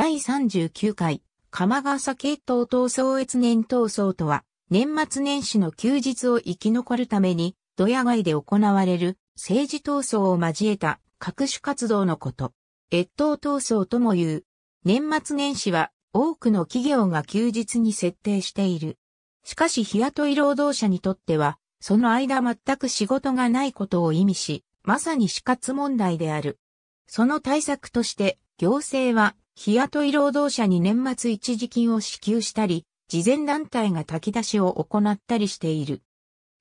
第39回、鎌ヶ崎越冬闘争越年闘争とは、年末年始の休日を生き残るために、土屋街で行われる政治闘争を交えた各種活動のこと。越冬闘争とも言う。年末年始は多くの企業が休日に設定している。しかし日雇い労働者にとっては、その間全く仕事がないことを意味し、まさに死活問題である。その対策として、行政は日雇い労働者に年末一時金を支給したり、慈善団体が炊き出しを行ったりしている。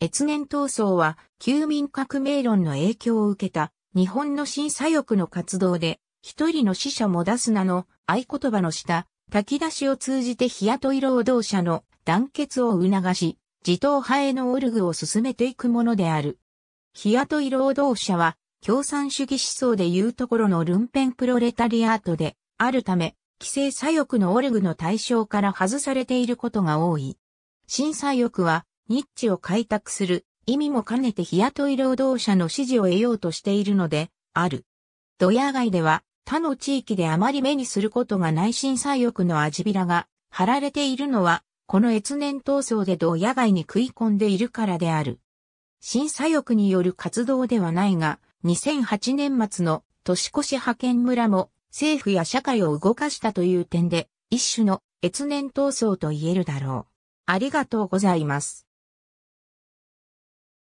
越年闘争は、旧民革命論の影響を受けた、日本の審査欲の活動で、一人の死者も出す名の合言葉の下、炊き出しを通じて日雇い労働者の団結を促し、自党派へのオルグを進めていくものである。日雇い労働者は、共産主義思想でいうところのルンペンプロレタリアートで、あるため、規制左翼のオルグの対象から外されていることが多い。新左翼は、ニッチを開拓する意味も兼ねて日雇い労働者の支持を得ようとしているので、ある。ドヤ街では、他の地域であまり目にすることがない新左翼のアジビラが貼られているのは、この越年闘争でドヤ街に食い込んでいるからである。新左翼による活動ではないが、2008年末の年越し派遣村も政府や社会を動かしたという点で、一種の越年闘争と言えるだろう。ありがとうございます。